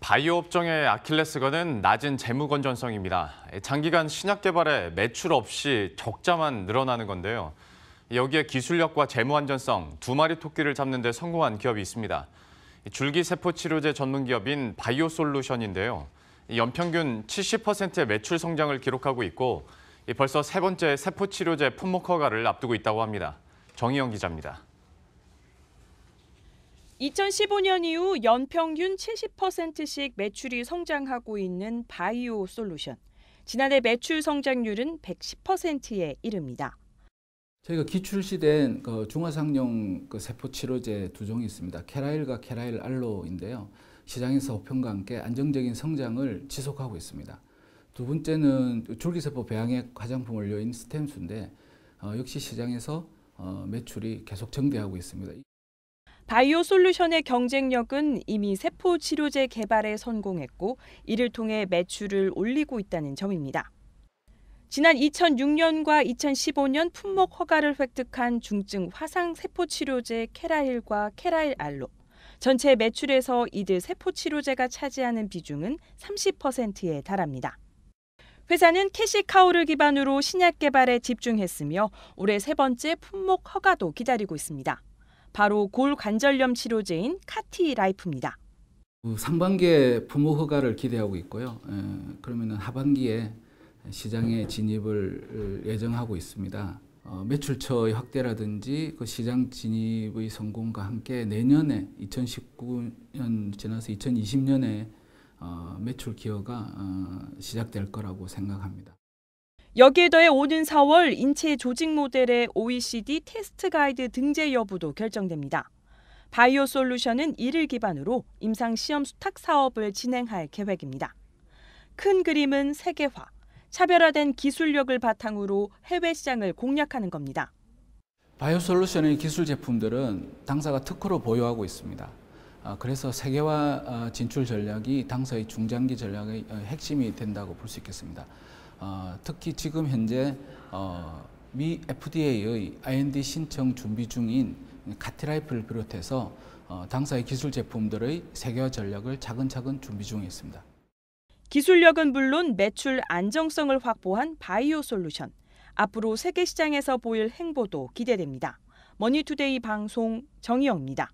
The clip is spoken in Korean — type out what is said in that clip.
바이오 업종의 아킬레스건은 낮은 재무 건전성입니다. 장기간 신약 개발에 매출 없이 적자만 늘어나는 건데요. 여기에 기술력과 재무 안전성 두 마리 토끼를 잡는 데 성공한 기업이 있습니다. 줄기세포 치료제 전문 기업인 바이오솔루션인데요. 연평균 70%의 매출 성장을 기록하고 있고 벌써 세 번째 세포 치료제 품목 허가를 앞두고 있다고 합니다. 정희영 기자입니다. 2015년 이후 연평균 70%씩 매출이 성장하고 있는 바이오 솔루션. 지난해 매출 성장률은 110%에 이릅니다. 저희가 기출시된 그 중화상용 그 세포치료제 두 종이 있습니다. 케라일과 케라일 알로인데요. 시장에서 호평과 함께 안정적인 성장을 지속하고 있습니다. 두 번째는 줄기세포 배양액 화장품 원료인 스템수인데 어, 역시 시장에서 어, 매출이 계속 증대하고 있습니다. 바이오 솔루션의 경쟁력은 이미 세포 치료제 개발에 성공했고 이를 통해 매출을 올리고 있다는 점입니다. 지난 2006년과 2015년 품목 허가를 획득한 중증 화상 세포 치료제 케라힐과 케라힐 알로 전체 매출에서 이들 세포 치료제가 차지하는 비중은 30%에 달합니다. 회사는 캐시카우를 기반으로 신약 개발에 집중했으며 올해 세 번째 품목 허가도 기다리고 있습니다. 바로 골관절염 치료제인 카티 라이프입니다. 어, 상반기에 부모 허가를 기대하고 있고요. 그러면 하반기에 시장에 진입을 예정하고 있습니다. 어, 매출처의 확대라든지 그 시장 진입의 성공과 함께 내년에 2019년 지나서 2020년에 어, 매출 기여가 시작될 거라고 생각합니다. 여기에 더해 오는 4월 인체 조직 모델의 OECD 테스트 가이드 등재 여부도 결정됩니다. 바이오 솔루션은 이를 기반으로 임상 시험 수탁 사업을 진행할 계획입니다. 큰 그림은 세계화, 차별화된 기술력을 바탕으로 해외 시장을 공략하는 겁니다. 바이오 솔루션의 기술 제품들은 당사가 특허로 보유하고 있습니다. 아, 그래서 세계화 아, 진출 전략이 당사의 중장기 전략의 어, 핵심이 된다고 볼 수 있겠습니다. 어, 특히 지금 현재 어, 미 FDA의 IND 신청 준비 중인 가티라이프를 비롯해서 어, 당사의 기술 제품들의 세계화 전략을 차근차근 준비 중에 있습니다. 기술력은 물론 매출 안정성을 확보한 바이오 솔루션. 앞으로 세계 시장에서 보일 행보도 기대됩니다. 머니투데이 방송 정희영입니다.